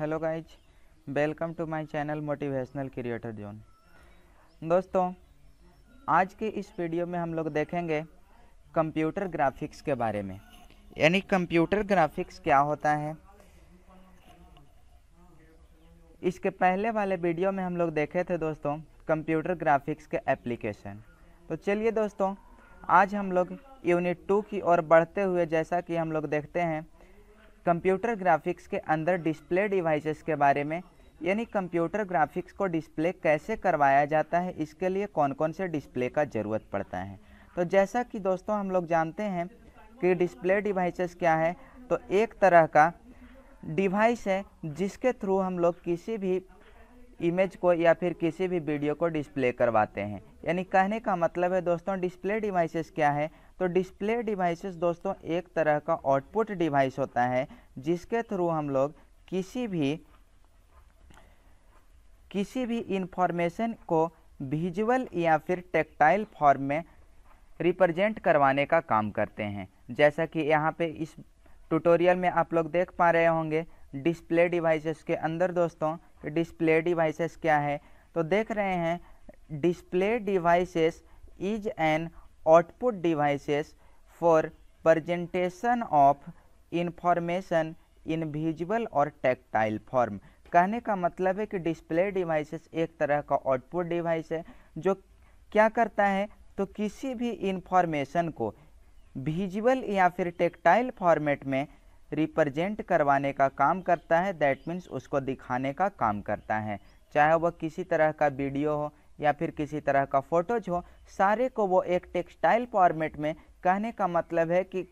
Hello guys welcome to my channel motivational creator zone दोस्तों आज के इस वीडियो में हम लोग देखेंगे कंप्यूटर ग्राफिक्स के बारे में यानी कंप्यूटर ग्राफिक्स क्या होता है इसके पहले वाले वीडियो में हम लोग देखे थे दोस्तों कंप्यूटर ग्राफिक्स के एप्लीकेशन तो चलिए दोस्तों आज हम लोग यूनिट टू की ओर बढ़ते हुए जैसा कि हम लोग देखते हैं कंप्यूटर ग्राफिक्स के अंदर डिस्प्ले डिवाइसेस के बारे में यानी कंप्यूटर ग्राफिक्स को डिस्प्ले कैसे करवाया जाता है इसके लिए कौन कौन से डिस्प्ले का ज़रूरत पड़ता है तो जैसा कि दोस्तों हम लोग जानते हैं कि डिस्प्ले डिवाइसेस क्या है तो एक तरह का डिवाइस है जिसके थ्रू हम लोग किसी भी इमेज को या फिर किसी भी वीडियो को डिस्प्ले करवाते हैं यानी कहने का मतलब है दोस्तों डिस्प्ले डिवाइसेस क्या है तो डिस्प्ले डिवाइसेस दोस्तों एक तरह का आउटपुट डिवाइस होता है जिसके थ्रू हम लोग किसी भी किसी भी इंफॉर्मेशन को विजुअल या फिर टेक्टाइल फॉर्म में रिप्रेजेंट करवाने का काम करते हैं जैसा कि यहाँ पे इस ट्यूटोरियल में आप लोग देख पा रहे होंगे डिस्प्ले डिवाइसेस के अंदर दोस्तों डिस्प्ले डिवाइसेस क्या है तो देख रहे हैं display devices is an output devices for presentation of information in visual or tactile form कहने का मतलब है कि डिस्प्ले डिवाइसेस एक तरह का आउटपुट डिवाइस है जो क्या करता है तो किसी भी इंफॉर्मेशन को विजुअल या फिर टेक्टाइल फॉर्मेट में रिप्रेजेंट करवाने का काम करता है दैट मीन्स उसको दिखाने का काम करता है चाहे वह किसी तरह का वीडियो हो या फिर किसी तरह का फोटोज हो सारे को वो एक टेक्सटाइल फॉर्मेट में कहने का मतलब है कि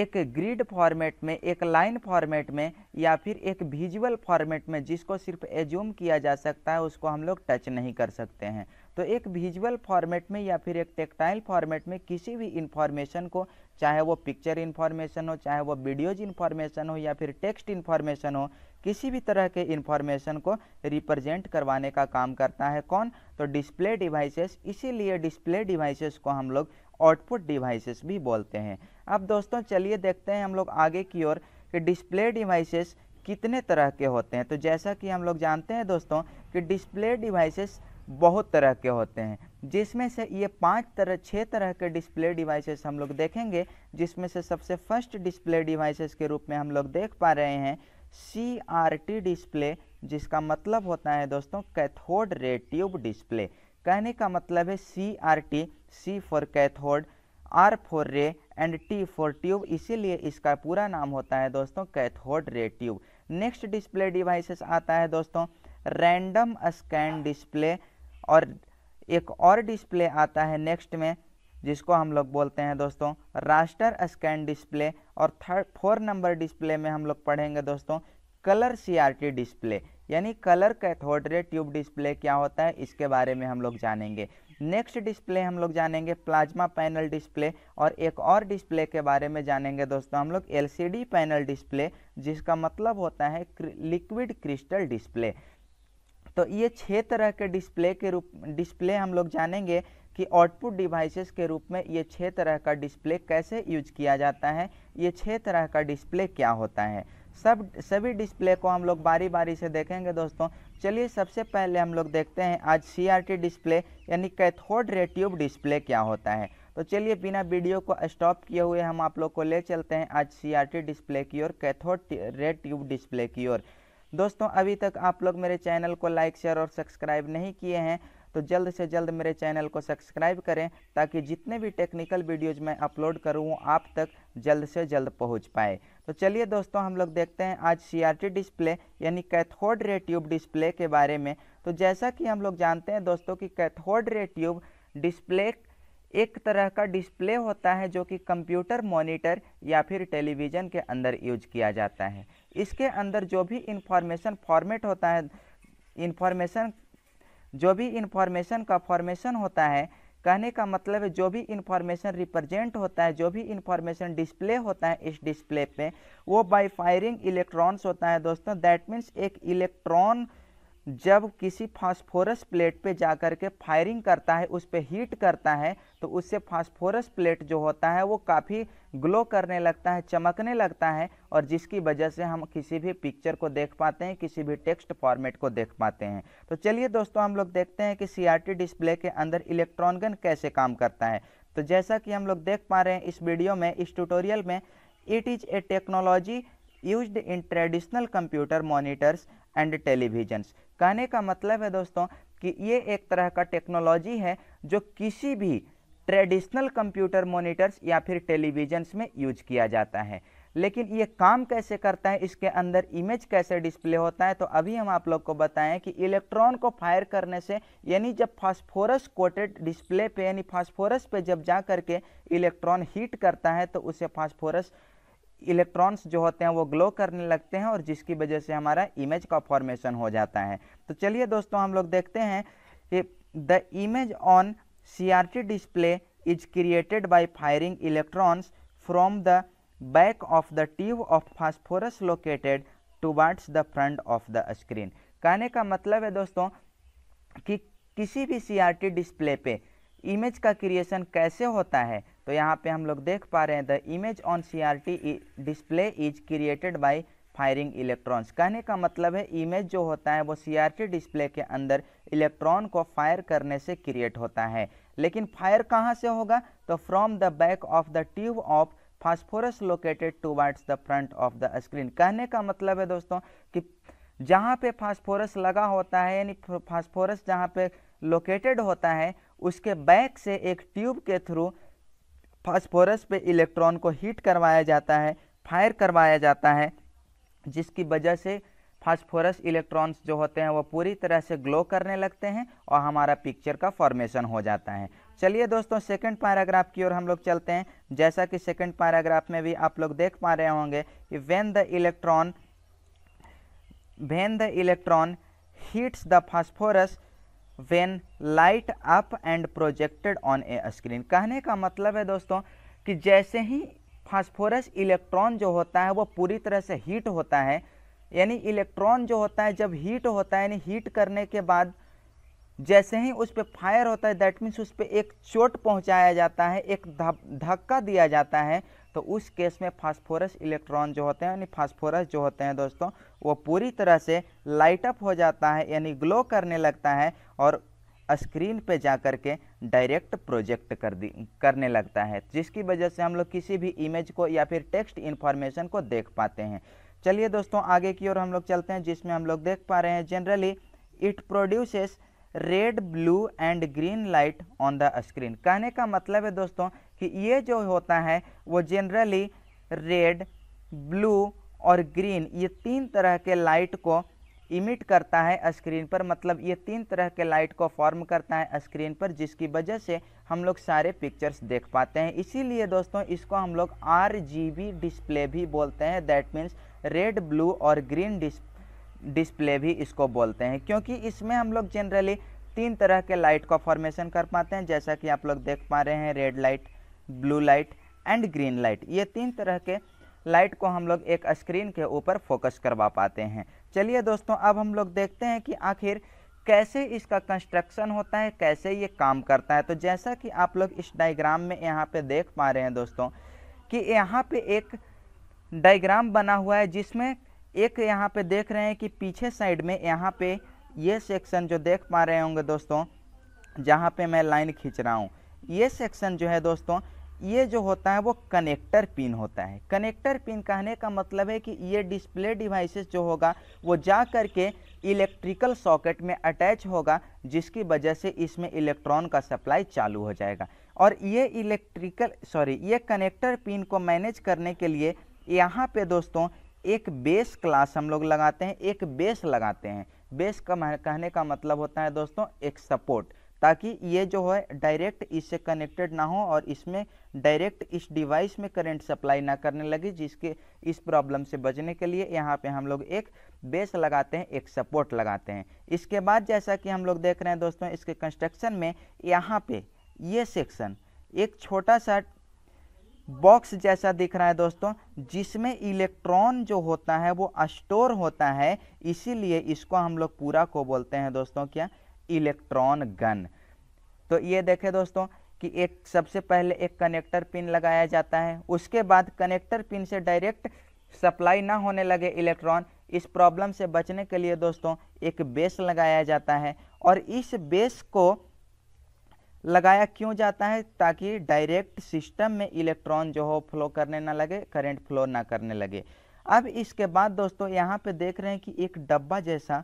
एक ग्रिड फॉर्मेट में एक लाइन फॉर्मेट में या फिर एक विजुअल फॉर्मेट में जिसको सिर्फ एज्यूम किया जा सकता है उसको हम लोग टच नहीं कर सकते हैं तो एक विजुअल फॉर्मेट में या फिर एक टेक्सटाइल फॉर्मेट में किसी भी इंफॉर्मेशन को चाहे वो पिक्चर इन्फॉर्मेशन हो चाहे वो वीडियोज इन्फॉर्मेशन हो या फिर टेक्स्ट इन्फॉर्मेशन हो किसी भी तरह के इन्फॉर्मेशन को रिप्रेजेंट करवाने का काम करता है कौन तो डिस्प्ले डिवाइसेस इसीलिए डिस्प्ले डिवाइसेस को हम लोग आउटपुट डिवाइसेस भी बोलते हैं अब दोस्तों चलिए देखते हैं हम लोग आगे की ओर कि डिस्प्ले डिवाइसेस कितने तरह के होते हैं तो जैसा कि हम लोग जानते हैं दोस्तों कि डिस्प्ले डिवाइसेस बहुत तरह के होते हैं जिसमें से ये पांच तरह छः तरह के डिस्प्ले डिवाइसेस हम लोग देखेंगे जिसमें से सबसे फर्स्ट डिस्प्ले डिवाइसेस के रूप में हम लोग देख पा रहे हैं सी आर टी डिस्प्ले जिसका मतलब होता है दोस्तों कैथोड रे ट्यूब डिस्प्ले कहने का मतलब है C R T C for cathode R for ray and T for tube इसीलिए इसका पूरा नाम होता है दोस्तों cathode ray tube next display devices आता है दोस्तों रैंडम स्कैन डिस्प्ले और एक और डिस्प्ले आता है नेक्स्ट में जिसको हम लोग बोलते हैं दोस्तों रास्टर स्कैन डिस्प्ले और थर्ड फोर नंबर डिस्प्ले में हम लोग पढ़ेंगे दोस्तों कलर सीआरटी डिस्प्ले यानी colour cathode ray tube display क्या होता है इसके बारे में हम लोग जानेंगे नेक्स्ट डिस्प्ले हम लोग जानेंगे प्लाज्मा पैनल डिस्प्ले और एक और डिस्प्ले के बारे में जानेंगे दोस्तों हम लोग एलसीडी पैनल डिस्प्ले जिसका मतलब होता है लिक्विड क्रिस्टल डिस्प्ले तो ये छः तरह के डिस्प्ले के रूप डिस्प्ले हम लोग जानेंगे कि आउटपुट डिवाइसेस के रूप में ये छः तरह का डिस्प्ले कैसे यूज किया जाता है ये छः तरह का डिस्प्ले क्या होता है सब सभी डिस्प्ले को हम लोग बारी बारी से देखेंगे दोस्तों चलिए सबसे पहले हम लोग देखते हैं आज सी डिस्प्ले यानी कैथोड रे ट्यूब डिस्प्ले क्या होता है तो चलिए बिना वीडियो को स्टॉप किए हुए हम आप लोग को ले चलते हैं आज सी डिस्प्ले की ओर कैथोड रे ट्यूब डिस्प्ले की ओर दोस्तों अभी तक आप लोग मेरे चैनल को लाइक शेयर और सब्सक्राइब नहीं किए हैं तो जल्द से जल्द मेरे चैनल को सब्सक्राइब करें ताकि जितने भी टेक्निकल वीडियोज मैं अपलोड करूँ आप तक जल्द से जल्द पहुँच पाए तो चलिए दोस्तों हम लोग देखते हैं आज सी डिस्प्ले यानी कैथोड रे ट्यूब डिस्प्ले के बारे में तो जैसा कि हम लोग जानते हैं दोस्तों कि कैथोड रे ट्यूब डिस्प्ले एक तरह का डिस्प्ले होता है जो कि कंप्यूटर मॉनिटर या फिर टेलीविज़न के अंदर यूज किया जाता है इसके अंदर जो भी इंफॉर्मेशन फॉर्मेट होता है इंफॉर्मेशन जो भी इंफॉर्मेशन का फॉर्मेशन होता है कहने का मतलब है जो भी इंफॉर्मेशन रिप्रेजेंट होता है जो भी इंफॉर्मेशन डिस्प्ले होता है इस डिस्प्ले पे वो बाय फायरिंग इलेक्ट्रॉन्स होता है दोस्तों दैट मीन्स एक इलेक्ट्रॉन जब किसी फास्फोरस प्लेट पे जाकर के फायरिंग करता है उस पर हीट करता है तो उससे फास्फोरस प्लेट जो होता है वो काफ़ी ग्लो करने लगता है चमकने लगता है और जिसकी वजह से हम किसी भी पिक्चर को देख पाते हैं किसी भी टेक्स्ट फॉर्मेट को देख पाते हैं तो चलिए दोस्तों हम लोग देखते हैं कि सी डिस्प्ले के अंदर इलेक्ट्रॉनगन कैसे काम करता है तो जैसा कि हम लोग देख पा रहे हैं इस वीडियो में इस ट्यूटोरियल में it is a technology used in traditional computer monitors and televisions कहने का मतलब है दोस्तों कि ये एक तरह का टेक्नोलॉजी है जो किसी भी ट्रेडिशनल कंप्यूटर मोनिटर्स या फिर टेलीविजन्स में यूज किया जाता है लेकिन ये काम कैसे करता है इसके अंदर इमेज कैसे डिस्प्ले होता है तो अभी हम आप लोग को बताएं कि इलेक्ट्रॉन को फायर करने से यानी जब फास्फोरस कोटेड डिस्प्ले पे यानी फास्फोरस पे जब जा करके इलेक्ट्रॉन हीट करता है तो उसे फास्फोरस इलेक्ट्रॉन्स जो होते हैं वो ग्लो करने लगते हैं और जिसकी वजह से हमारा इमेज का फॉर्मेशन हो जाता है तो चलिए दोस्तों हम लोग देखते हैं कि the image on C display is created by firing electrons from the back of the tube of phosphorus located towards the front of the screen कहने का मतलब है दोस्तों कि किसी भी सी डिस्प्ले पे इमेज का क्रिएशन कैसे होता है तो यहाँ पे हम लोग देख पा रहे हैं the image on C R T display is created by firing electrons कहने का मतलब है इमेज जो होता है वो सी डिस्प्ले के अंदर इलेक्ट्रॉन को फायर करने से क्रिएट होता है लेकिन फायर कहाँ से होगा तो from the back of the tube of phosphorus located towards the front of the screen कहने का मतलब है दोस्तों कि जहाँ पे फास्फोरस लगा होता है यानी फास्फोरस जहाँ पे लोकेटेड होता है उसके बैक से एक ट्यूब के थ्रू फास्फोरस पे इलेक्ट्रॉन को हीट करवाया जाता है फायर करवाया जाता है जिसकी वजह से फास्फोरस इलेक्ट्रॉन्स जो होते हैं वो पूरी तरह से ग्लो करने लगते हैं और हमारा पिक्चर का फॉर्मेशन हो जाता है चलिए दोस्तों सेकंड पैराग्राफ की ओर हम लोग चलते हैं जैसा कि सेकंड पैराग्राफ में भी आप लोग देख पा रहे होंगे कि when the electron when the electron heats the phosphorus when light up and projected on a screen कहने का मतलब है दोस्तों कि जैसे ही फास्फोरस इलेक्ट्रॉन जो होता है वो पूरी तरह से हीट होता है यानी इलेक्ट्रॉन जो होता है जब हीट होता है यानी हीट करने के बाद जैसे ही उस पर फायर होता है दैट मीन्स उस पर एक चोट पहुंचाया जाता है एक धक्का दिया जाता है तो उस केस में फास्फोरस इलेक्ट्रॉन जो होते हैं यानी फास्फोरस जो होते हैं दोस्तों वो पूरी तरह से लाइट अप हो जाता है यानी ग्लो करने लगता है और स्क्रीन पे जा कर के डायरेक्ट प्रोजेक्ट कर दी करने लगता है जिसकी वजह से हम लोग किसी भी इमेज को या फिर टेक्स्ट इन्फॉर्मेशन को देख पाते हैं चलिए दोस्तों आगे की ओर हम लोग चलते हैं जिसमें हम लोग देख पा रहे हैं generally it produces red blue and green light on the screen कहने का मतलब है दोस्तों कि ये जो होता है वो जनरली रेड ब्लू और ग्रीन ये तीन तरह के लाइट को इमिट करता है स्क्रीन पर मतलब ये तीन तरह के लाइट को फॉर्म करता है स्क्रीन पर जिसकी वजह से हम लोग सारे पिक्चर्स देख पाते हैं इसीलिए दोस्तों इसको हम लोग आर डिस्प्ले भी बोलते हैं दैट मीन्स रेड ब्लू और ग्रीन डिस्प्ले भी इसको बोलते हैं क्योंकि इसमें हम लोग जनरली तीन तरह के लाइट का फॉर्मेशन कर पाते हैं जैसा कि आप लोग देख पा रहे हैं red light blue light and green light ये तीन तरह के लाइट को हम लोग एक स्क्रीन के ऊपर फोकस करवा पाते हैं चलिए दोस्तों अब हम लोग देखते हैं कि आखिर कैसे इसका कंस्ट्रक्शन होता है कैसे ये काम करता है तो जैसा कि आप लोग इस डायग्राम में यहाँ पे देख पा रहे हैं दोस्तों कि यहाँ पे एक डायग्राम बना हुआ है जिसमें एक यहाँ पे देख रहे हैं कि पीछे साइड में यहाँ पे ये सेक्शन जो देख पा रहे होंगे दोस्तों जहाँ पे मैं लाइन खींच रहा हूँ ये सेक्शन जो है दोस्तों ये जो होता है वो कनेक्टर पिन होता है कनेक्टर पिन कहने का मतलब है कि ये डिस्प्ले डिवाइसेस जो होगा वो जा कर के इलेक्ट्रिकल सॉकेट में अटैच होगा जिसकी वजह से इसमें इलेक्ट्रॉन का सप्लाई चालू हो जाएगा और ये इलेक्ट्रिकल सॉरी ये कनेक्टर पिन को मैनेज करने के लिए यहाँ पे दोस्तों एक बेस क्लास हम लोग लगाते हैं एक बेस लगाते हैं बेस का कहने का मतलब होता है दोस्तों एक सपोर्ट ताकि ये जो है डायरेक्ट इससे कनेक्टेड ना हो और इसमें डायरेक्ट इस डिवाइस में करंट सप्लाई ना करने लगे जिसके इस प्रॉब्लम से बचने के लिए यहाँ पे हम लोग एक बेस लगाते हैं एक सपोर्ट लगाते हैं इसके बाद जैसा कि हम लोग देख रहे हैं दोस्तों इसके कंस्ट्रक्शन में यहाँ पे ये सेक्शन एक छोटा सा बॉक्स जैसा दिख रहा है दोस्तों जिसमें इलेक्ट्रॉन जो होता है वो स्टोर होता है इसीलिए इसको हम लोग पूरा को बोलते हैं दोस्तों क्या इलेक्ट्रॉन गन तो ये देखें दोस्तों कि एक सबसे पहले एक कनेक्टर पिन लगाया जाता है उसके बाद कनेक्टर पिन से डायरेक्ट सप्लाई ना होने लगे इलेक्ट्रॉन इस प्रॉब्लम से बचने के लिए दोस्तों एक बेस लगाया जाता है और इस बेस को लगाया क्यों जाता है ताकि डायरेक्ट सिस्टम में इलेक्ट्रॉन जो हो फ्लो करने ना लगे करंट फ्लो ना करने लगे अब इसके बाद दोस्तों यहाँ पे देख रहे हैं कि एक डब्बा जैसा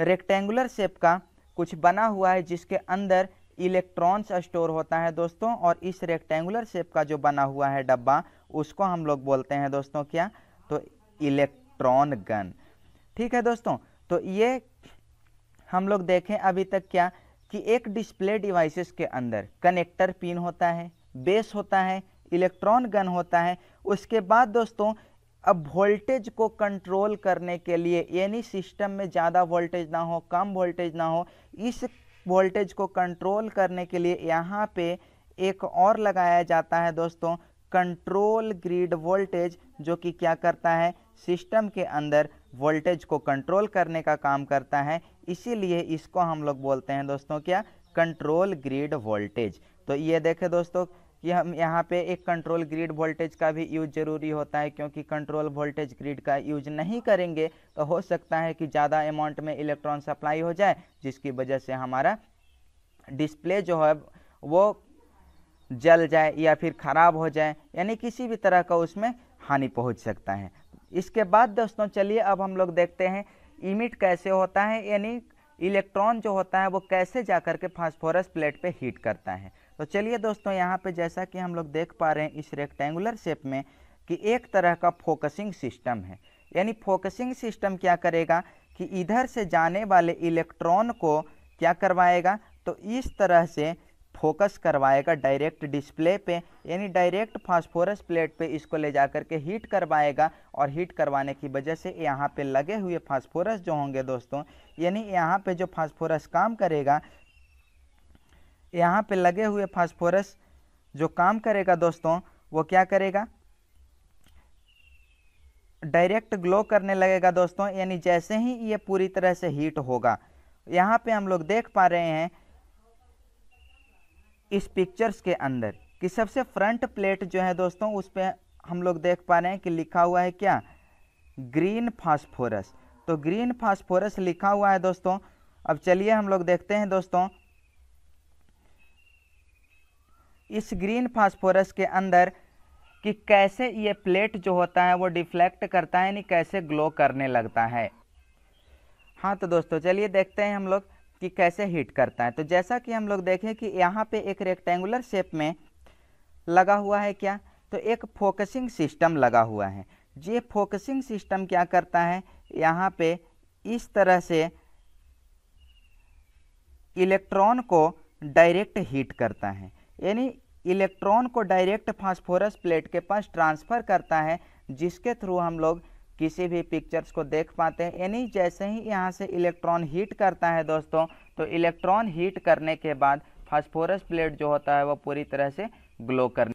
रेक्टेंगुलर शेप का कुछ बना हुआ है जिसके अंदर इलेक्ट्रॉन्स स्टोर होता है दोस्तों और इस रेक्टेंगुलर शेप का जो बना हुआ है डब्बा उसको हम लोग बोलते हैं दोस्तों क्या तो इलेक्ट्रॉन गन ठीक है दोस्तों तो ये हम लोग देखें अभी तक क्या कि एक डिस्प्ले डिवाइसेस के अंदर कनेक्टर पिन होता है बेस होता है इलेक्ट्रॉन गन होता है उसके बाद दोस्तों अब वोल्टेज को कंट्रोल करने के लिए यानी सिस्टम में ज़्यादा वोल्टेज ना हो कम वोल्टेज ना हो इस वोल्टेज को कंट्रोल करने के लिए यहाँ पे एक और लगाया जाता है दोस्तों कंट्रोल ग्रिड वोल्टेज जो कि क्या करता है सिस्टम के अंदर वोल्टेज को कंट्रोल करने का काम करता है इसीलिए इसको हम लोग बोलते हैं दोस्तों क्या कंट्रोल ग्रिड वोल्टेज तो ये देखें दोस्तों कि हम यहाँ पे एक कंट्रोल ग्रिड वोल्टेज का भी यूज ज़रूरी होता है क्योंकि कंट्रोल वोल्टेज ग्रिड का यूज नहीं करेंगे तो हो सकता है कि ज़्यादा अमाउंट में इलेक्ट्रॉन सप्लाई हो जाए जिसकी वजह से हमारा डिस्प्ले जो है वो जल जाए या फिर ख़राब हो जाए यानी किसी भी तरह का उसमें हानि पहुँच सकता है इसके बाद दोस्तों चलिए अब हम लोग देखते हैं इमिट कैसे होता है यानी इलेक्ट्रॉन जो होता है वो कैसे जा कर के फास्फोरस प्लेट पे हीट करता है तो चलिए दोस्तों यहाँ पे जैसा कि हम लोग देख पा रहे हैं इस रेक्टेंगुलर शेप में कि एक तरह का फोकसिंग सिस्टम है यानी फोकसिंग सिस्टम क्या करेगा कि इधर से जाने वाले इलेक्ट्रॉन को क्या करवाएगा तो इस तरह से फोकस करवाएगा डायरेक्ट डिस्प्ले पे यानी डायरेक्ट फास्फोरस प्लेट पे इसको ले जा करके हीट करवाएगा और हीट करवाने की वजह से यहाँ पे लगे हुए फास्फोरस जो होंगे दोस्तों यानी यहाँ पे जो फास्फोरस काम करेगा यहाँ पे लगे हुए फास्फोरस जो काम करेगा दोस्तों वो क्या करेगा डायरेक्ट ग्लो करने लगेगा दोस्तों यानी जैसे ही ये पूरी तरह से हीट होगा यहाँ पे हम लोग देख पा रहे हैं इस पिक्चर्स के अंदर कि सबसे फ्रंट प्लेट जो है दोस्तों उस पर हम लोग देख पा रहे हैं कि लिखा हुआ है क्या ग्रीन फास्फोरस तो ग्रीन फास्फोरस लिखा हुआ है दोस्तों अब चलिए हम लोग देखते हैं दोस्तों इस ग्रीन फास्फोरस के अंदर कि कैसे ये प्लेट जो होता है वो डिफ्लेक्ट करता है यानी कैसे ग्लो करने लगता है हाँ तो दोस्तों चलिए देखते हैं हम लोग कि कैसे हीट करता है तो जैसा कि हम लोग देखें कि यहाँ पे एक रेक्टेंगुलर शेप में लगा हुआ है क्या तो एक फोकसिंग सिस्टम लगा हुआ है ये फोकसिंग सिस्टम क्या करता है यहाँ पे इस तरह से इलेक्ट्रॉन को डायरेक्ट हीट करता है यानी इलेक्ट्रॉन को डायरेक्ट फास्फोरस प्लेट के पास ट्रांसफ़र करता है जिसके थ्रू हम लोग किसी भी पिक्चर्स को देख पाते हैं यानी जैसे ही यहाँ से इलेक्ट्रॉन हीट करता है दोस्तों तो इलेक्ट्रॉन हीट करने के बाद फास्फोरस प्लेट जो होता है वो पूरी तरह से ग्लो कर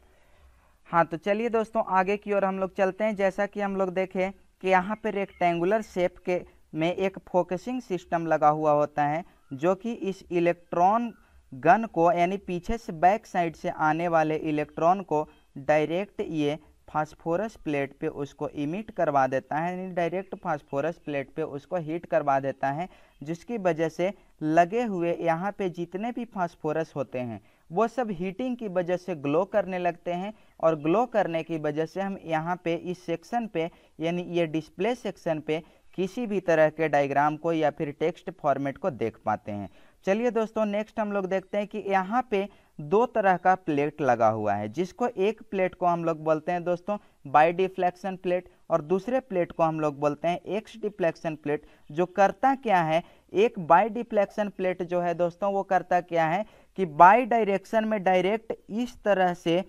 हाँ तो चलिए दोस्तों आगे की ओर हम लोग चलते हैं जैसा कि हम लोग देखें कि यहाँ पर रेक्टेंगुलर शेप के में एक फोकसिंग सिस्टम लगा हुआ होता है जो कि इस इलेक्ट्रॉन गन को यानी पीछे से बैक साइड से आने वाले इलेक्ट्रॉन को डायरेक्ट ये फास्फोरस प्लेट पे उसको इमिट करवा देता है यानी डायरेक्ट फास्फोरस प्लेट पे उसको हीट करवा देता है जिसकी वजह से लगे हुए यहाँ पे जितने भी फास्फोरस होते हैं वो सब हीटिंग की वजह से ग्लो करने लगते हैं और ग्लो करने की वजह से हम यहाँ पे इस सेक्शन पे यानी ये डिस्प्ले सेक्शन पे किसी भी तरह के डायग्राम को या फिर टेक्स्ट फॉर्मेट को देख पाते हैं चलिए दोस्तों नेक्स्ट हम लोग देखते हैं कि यहाँ पे दो तरह का प्लेट लगा हुआ है जिसको एक प्लेट को हम लोग बोलते हैं दोस्तों बाई डिफ्लेक्शन प्लेट और दूसरे प्लेट को हम लोग बोलते हैं एक्स डिफ्लेक्शन प्लेट जो करता क्या है एक बाई डिफ्लेक्शन प्लेट जो है दोस्तों वो करता क्या है कि बाई डायरेक्शन में डायरेक्ट इस तरह से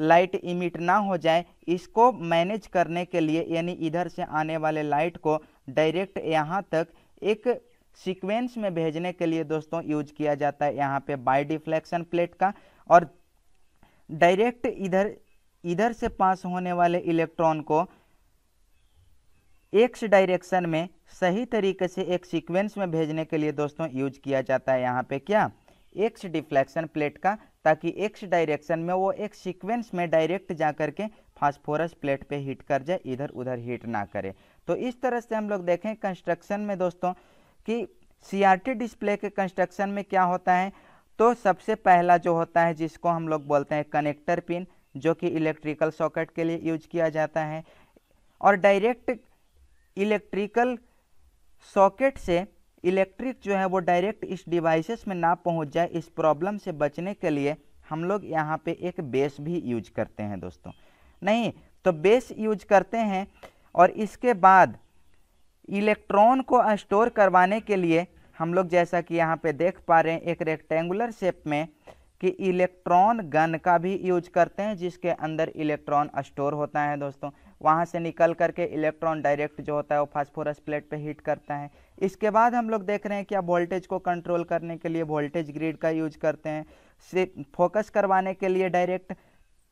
लाइट इमिट ना हो जाए इसको मैनेज करने के लिए यानी इधर से आने वाले लाइट को डायरेक्ट यहाँ तक एक सीक्वेंस में भेजने के लिए दोस्तों यूज किया जाता है यहाँ पे बाई डिफ्लेक्शन प्लेट का और डायरेक्ट इधर इधर से पास होने वाले इलेक्ट्रॉन को एक्स डायरेक्शन में सही तरीके से एक सीक्वेंस में भेजने के लिए दोस्तों यूज किया जाता है यहाँ पे क्या एक्स डिफ्लेक्शन प्लेट का ताकि एक्स डायरेक्शन में वो एक सीक्वेंस में डायरेक्ट जा करके के फास्फोरस प्लेट पे हीट कर जाए इधर उधर हीट ना करे तो इस तरह से हम लोग देखें कंस्ट्रक्शन में दोस्तों कि सीआरटी डिस्प्ले के कंस्ट्रक्शन में क्या होता है तो सबसे पहला जो होता है जिसको हम लोग बोलते हैं कनेक्टर पिन जो कि इलेक्ट्रिकल सॉकेट के लिए यूज किया जाता है और डायरेक्ट इलेक्ट्रिकल सॉकेट से इलेक्ट्रिक जो है वो डायरेक्ट इस डिवाइसेस में ना पहुंच जाए इस प्रॉब्लम से बचने के लिए हम लोग यहाँ पे एक बेस भी यूज करते हैं दोस्तों नहीं तो बेस यूज करते हैं और इसके बाद इलेक्ट्रॉन को स्टोर करवाने के लिए हम लोग जैसा कि यहाँ पे देख पा रहे हैं एक रेक्टेंगुलर शेप में कि इलेक्ट्रॉन गन का भी यूज करते हैं जिसके अंदर इलेक्ट्रॉन स्टोर होता है दोस्तों वहाँ से निकल करके इलेक्ट्रॉन डायरेक्ट जो होता है वो फास्फोरस प्लेट पे हीट करता है इसके बाद हम लोग देख रहे हैं क्या वोल्टेज को कंट्रोल करने के लिए वोल्टेज ग्रिड का यूज करते हैं फोकस करवाने के लिए डायरेक्ट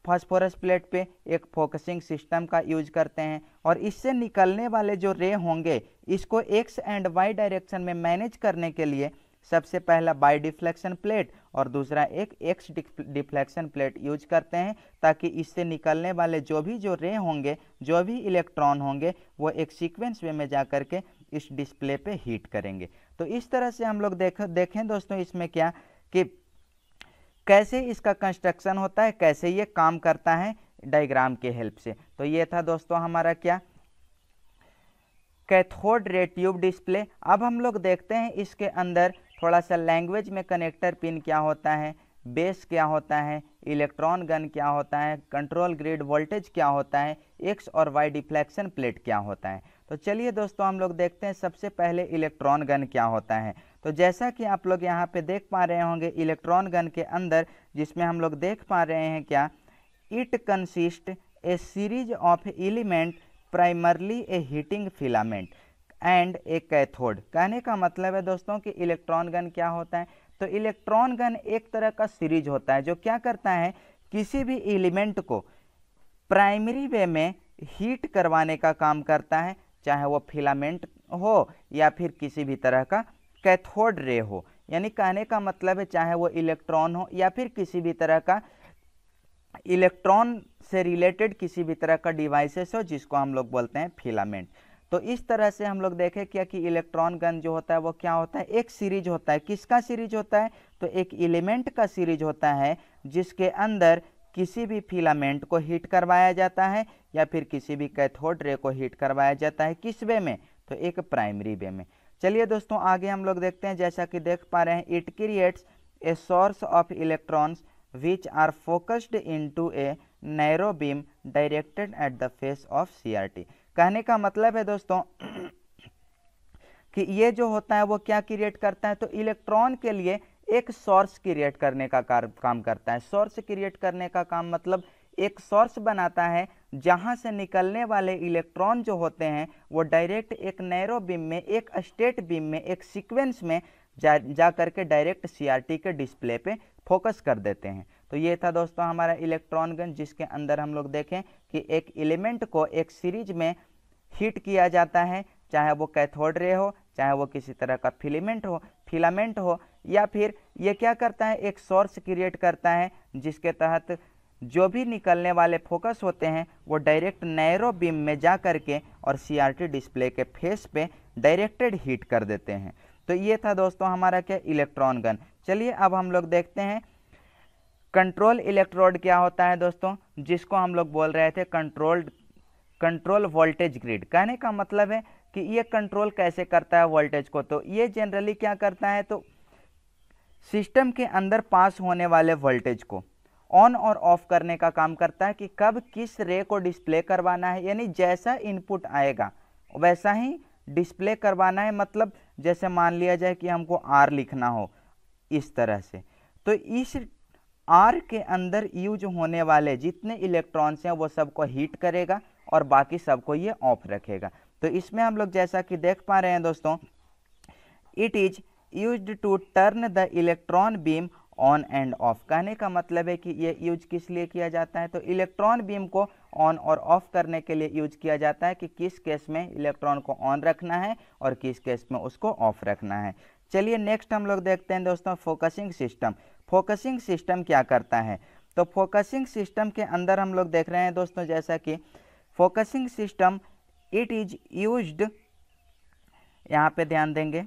फॉस्फोरस प्लेट पे एक फोकसिंग सिस्टम का यूज करते हैं और इससे निकलने वाले जो रे होंगे इसको एक्स एंड वाई डायरेक्शन में मैनेज करने के लिए सबसे पहला बाई डिफ्लेक्शन प्लेट और दूसरा एक एक्स डिफ्लेक्शन प्लेट यूज करते हैं ताकि इससे निकलने वाले जो भी जो रे होंगे जो भी इलेक्ट्रॉन होंगे वो एक सीक्वेंस वे में जा कर के इस डिस्प्ले पे हीट करेंगे तो इस तरह से हम लोग देख देखें दोस्तों इसमें क्या कि कैसे इसका कंस्ट्रक्शन होता है कैसे ये काम करता है डायग्राम के हेल्प से तो ये था दोस्तों हमारा क्या कैथोड रे ट्यूब डिस्प्ले अब हम लोग देखते हैं इसके अंदर थोड़ा सा लैंग्वेज में कनेक्टर पिन क्या होता है बेस क्या होता है इलेक्ट्रॉन गन क्या होता है कंट्रोल ग्रिड वोल्टेज क्या होता है एक्स और वाई डिफ्लेक्शन प्लेट क्या होता है तो चलिए दोस्तों हम लोग देखते हैं सबसे पहले इलेक्ट्रॉन गन क्या होता है तो जैसा कि आप लोग यहाँ पे देख पा रहे होंगे इलेक्ट्रॉन गन के अंदर जिसमें हम लोग देख पा रहे हैं क्या it consist a series of element primarily a heating filament and a cathode कहने का मतलब है दोस्तों कि इलेक्ट्रॉन गन क्या होता है तो इलेक्ट्रॉन गन एक तरह का सीरीज होता है जो क्या करता है किसी भी एलिमेंट को प्राइमरी वे में हीट करवाने का काम करता है चाहे वो फिलामेंट हो या फिर किसी भी तरह का कैथोड रे हो यानी कहने का मतलब है चाहे वो इलेक्ट्रॉन हो या फिर किसी भी तरह का इलेक्ट्रॉन से रिलेटेड किसी भी तरह का डिवाइसेस हो जिसको हम लोग बोलते हैं फिलामेंट तो इस तरह से हम लोग देखें क्या कि इलेक्ट्रॉन गन जो होता है वो क्या होता है एक सीरीज होता है किसका सीरीज होता है तो एक एलिमेंट का सीरीज होता है जिसके अंदर किसी भी फिलामेंट को हीट करवाया जाता है या फिर किसी भी कैथोड रे को हीट करवाया जाता है किस वे में तो एक प्राइमरी वे में चलिए दोस्तों आगे हम लोग देखते हैं जैसा कि देख पा रहे हैं it creates a source of electrons which are focused into a narrow beam directed at the face of C कहने का मतलब है दोस्तों कि ये जो होता है वो क्या क्रिएट करता है तो इलेक्ट्रॉन के लिए एक सोर्स क्रिएट करने का काम करता है सोर्स क्रिएट करने का काम मतलब एक सोर्स बनाता है जहाँ से निकलने वाले इलेक्ट्रॉन जो होते हैं वो डायरेक्ट एक नैरो बीम में एक स्टेट बीम में एक सीक्वेंस में जा जा करके डायरेक्ट सीआरटी के डिस्प्ले पे फोकस कर देते हैं तो ये था दोस्तों हमारा इलेक्ट्रॉन गन जिसके अंदर हम लोग देखें कि एक एलिमेंट को एक सीरीज में हीट किया जाता है चाहे वो कैथोड रे हो चाहे वो किसी तरह का फिलीमेंट हो फिलामेंट हो या फिर ये क्या करता है एक सोर्स क्रिएट करता है जिसके तहत जो भी निकलने वाले फोकस होते हैं वो डायरेक्ट नैरो बीम में जा कर के और सी डिस्प्ले के फेस पे डायरेक्टेड हीट कर देते हैं तो ये था दोस्तों हमारा क्या इलेक्ट्रॉन गन चलिए अब हम लोग देखते हैं कंट्रोल इलेक्ट्रोड क्या होता है दोस्तों जिसको हम लोग बोल रहे थे कंट्रोल्ड कंट्रोल वोल्टेज ग्रिड कहने का मतलब है कि ये कंट्रोल कैसे करता है वोल्टेज को तो ये जनरली क्या करता है तो सिस्टम के अंदर पास होने वाले वोल्टेज को ऑन और ऑफ करने का काम करता है कि कब किस रे को डिस्प्ले करवाना है यानी जैसा इनपुट आएगा वैसा ही डिस्प्ले करवाना है मतलब जैसे मान लिया जाए कि हमको आर लिखना हो इस तरह से तो इस आर के अंदर यूज होने वाले जितने इलेक्ट्रॉन्स हैं वो सबको हीट करेगा और बाकी सबको ये ऑफ रखेगा तो इसमें हम लोग जैसा कि देख पा रहे हैं दोस्तों it is use to turn the electron beam on and off कहने का मतलब है कि ये यूज किस लिए किया जाता है तो इलेक्ट्रॉन बीम को ऑन और ऑफ करने के लिए यूज किया जाता है कि किस केस में इलेक्ट्रॉन को ऑन रखना है और किस केस में उसको ऑफ रखना है चलिए नेक्स्ट हम लोग देखते हैं दोस्तों फोकसिंग सिस्टम फोकसिंग सिस्टम क्या करता है तो फोकसिंग सिस्टम के अंदर हम लोग देख रहे हैं दोस्तों जैसा कि focusing system it is used यहाँ पे ध्यान देंगे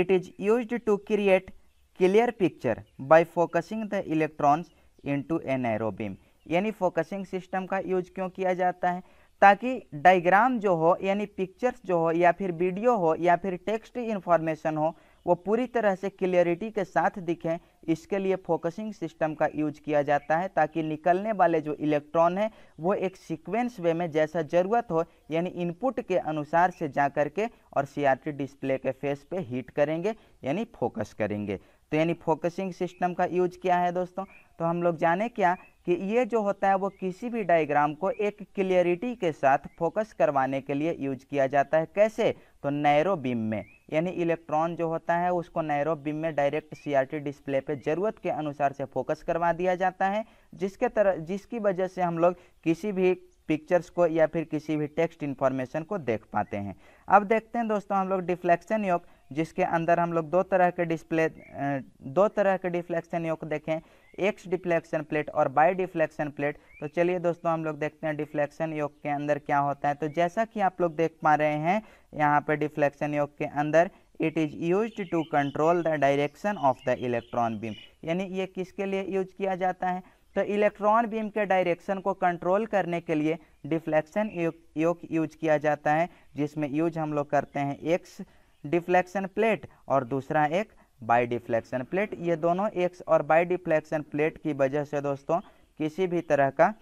it is used to create clear picture by focusing the electrons into to narrow beam यानी फोकसिंग सिस्टम का यूज क्यों किया जाता है ताकि डायग्राम जो हो यानी पिक्चर्स जो हो या फिर वीडियो हो या फिर टेक्स्ट इन्फॉर्मेशन हो वो पूरी तरह से क्लियरिटी के साथ दिखें इसके लिए फोकसिंग सिस्टम का यूज किया जाता है ताकि निकलने वाले जो इलेक्ट्रॉन हैं वो एक सीक्वेंस वे में जैसा ज़रूरत हो यानी इनपुट के अनुसार से जा कर के और सीआरटी डिस्प्ले के फेस पे हीट करेंगे यानी फोकस करेंगे तो यानी फोकसिंग सिस्टम का यूज क्या है दोस्तों तो हम लोग जाने क्या कि ये जो होता है वो किसी भी डायग्राम को एक क्लियरिटी के साथ फोकस करवाने के लिए यूज किया जाता है कैसे तो नैरो बीम में यानी इलेक्ट्रॉन जो होता है उसको नैरो बीम में डायरेक्ट सीआरटी डिस्प्ले पे ज़रूरत के अनुसार से फोकस करवा दिया जाता है जिसके तरह जिसकी वजह से हम लोग किसी भी पिक्चर्स को या फिर किसी भी टेक्स्ट इन्फॉर्मेशन को देख पाते हैं अब देखते हैं दोस्तों हम लोग डिफ्लेक्शन योग जिसके अंदर हम लोग दो तरह के डिस्प्ले दो तरह के डिफ्लेक्शन योग देखें एक्स डिफ्लेक्शन प्लेट और बाई डिफ्लेक्शन प्लेट तो चलिए दोस्तों हम लोग देखते हैं डिफ्लेक्शन योग के अंदर क्या होता है तो जैसा कि आप लोग देख पा रहे हैं यहाँ पर डिफ्लेक्शन योग के अंदर it is use to control the direction of the electron beam यानी ये किसके लिए यूज किया जाता है तो इलेक्ट्रॉन बीम के डायरेक्शन को कंट्रोल करने के लिए डिफ्लेक्शन योग यूज किया जाता है जिसमें यूज हम लोग करते हैं एक्स डिफ्लेक्शन प्लेट और दूसरा एक बाई डिफ्लेक्शन प्लेट ये दोनों एक्स और बाई डिफ्लेक्शन प्लेट की वजह से दोस्तों किसी भी तरह का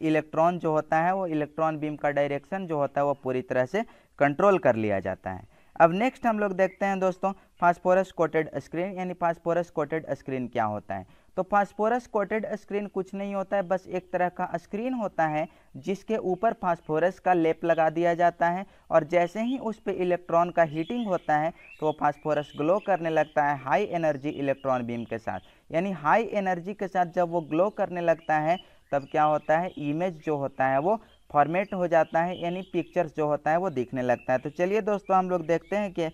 इलेक्ट्रॉन जो होता है वो इलेक्ट्रॉन बीम का डायरेक्शन जो होता है वो पूरी तरह से कंट्रोल कर लिया जाता है अब नेक्स्ट हम लोग देखते हैं दोस्तों फास्फोरस कोटेड स्क्रीन यानी फास्फोरस कोटेड स्क्रीन क्या होता है तो फास्फोरस कोटेड स्क्रीन कुछ नहीं होता है बस एक तरह का स्क्रीन होता है जिसके ऊपर फास्फोरस का लेप लगा दिया जाता है और जैसे ही उस पर इलेक्ट्रॉन का हीटिंग होता है तो वो फास्फोरस ग्लो करने लगता है हाई एनर्जी इलेक्ट्रॉन बीम के साथ यानी हाई एनर्जी के साथ जब वो ग्लो करने लगता है तब क्या होता है इमेज जो होता है वो फॉर्मेट हो जाता है यानी पिक्चर्स जो होता है वो दिखने लगता है तो चलिए दोस्तों हम लोग देखते हैं कि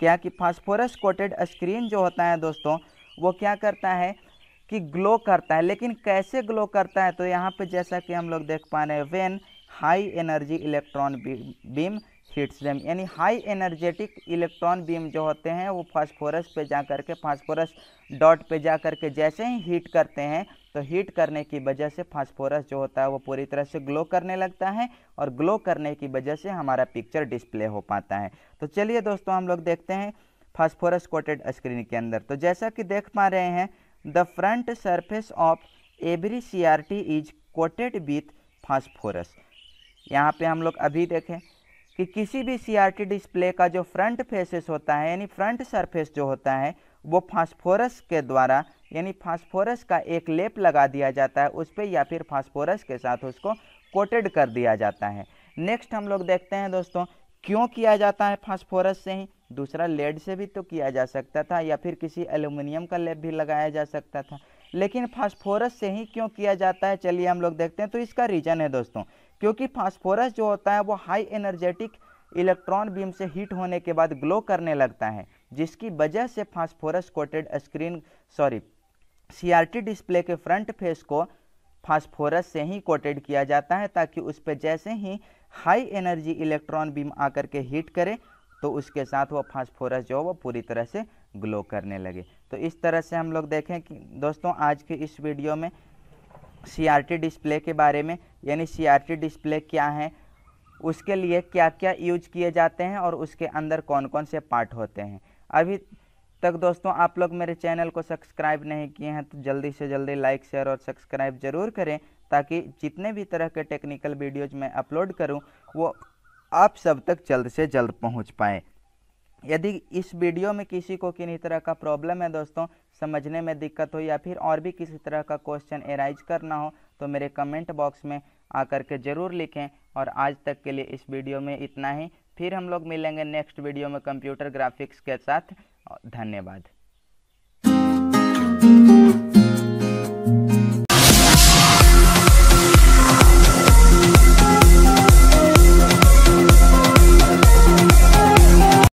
क्या कि फास्फोरस कोटेड स्क्रीन जो होता है दोस्तों वो क्या करता है कि ग्लो करता है लेकिन कैसे ग्लो करता है तो यहाँ पे जैसा कि हम लोग देख पा रहे हैं when high energy electron beam hits them यानी हाई एनर्जेटिक इलेक्ट्रॉन बीम जो होते हैं वो फास्फोरस पे जा कर के फास्फोरस डॉट पे जा कर के जैसे ही हीट करते हैं तो हीट करने की वजह से फास्फोरस जो होता है वो पूरी तरह से ग्लो करने लगता है और ग्लो करने की वजह से हमारा पिक्चर डिस्प्ले हो पाता है तो चलिए दोस्तों हम लोग देखते हैं फास्फोरस कोटेड स्क्रीन के अंदर तो जैसा कि देख पा रहे हैं The front surface of every CRT is coated with phosphorus. यहाँ पे हम लोग अभी देखें कि किसी भी सी डिस्प्ले का जो फ्रंट फेसेस होता है यानी फ्रंट सरफेस जो होता है वो फास्फोरस के द्वारा यानी फास्फोरस का एक लेप लगा दिया जाता है उस पर या फिर फास्फोरस के साथ उसको कोटेड कर दिया जाता है नेक्स्ट हम लोग देखते हैं दोस्तों क्यों किया जाता है फास्फोरस से ही दूसरा लेड से भी तो किया जा सकता था या फिर किसी एल्यूमिनियम का लेप भी लगाया जा सकता था लेकिन फास्फोरस से ही क्यों किया जाता है चलिए हम लोग देखते हैं तो इसका रीज़न है दोस्तों क्योंकि फास्फोरस जो होता है वो हाई एनर्जेटिक इलेक्ट्रॉन बीम से हीट होने के बाद ग्लो करने लगता है जिसकी वजह से phosphorus coated screen sorry CRT display के फ्रंट फेस को फास्फोरस से ही कोटेड किया जाता है ताकि उस पर जैसे ही हाई एनर्जी इलेक्ट्रॉन बीम आकर के हीट करे तो उसके साथ वो फास्फोरस जो है वो पूरी तरह से ग्लो करने लगे तो इस तरह से हम लोग देखें कि दोस्तों आज के इस वीडियो में सी डिस्प्ले के बारे में यानी सी डिस्प्ले क्या है उसके लिए क्या क्या यूज किए जाते हैं और उसके अंदर कौन कौन से पार्ट होते हैं अभी तक दोस्तों आप लोग मेरे चैनल को सब्सक्राइब नहीं किए हैं तो जल्दी से जल्दी लाइक शेयर और सब्सक्राइब ज़रूर करें ताकि जितने भी तरह के टेक्निकल वीडियोज मैं अपलोड करूं वो आप सब तक जल्द से जल्द पहुंच पाएँ यदि इस वीडियो में किसी को किन्हीं तरह का प्रॉब्लम है दोस्तों समझने में दिक्कत हो या फिर और भी किसी तरह का क्वेश्चन एराइज करना हो तो मेरे कमेंट बॉक्स में आकर के ज़रूर लिखें और आज तक के लिए इस वीडियो में इतना ही फिर हम लोग मिलेंगे नेक्स्ट वीडियो में कंप्यूटर ग्राफिक्स के साथ धन्यवाद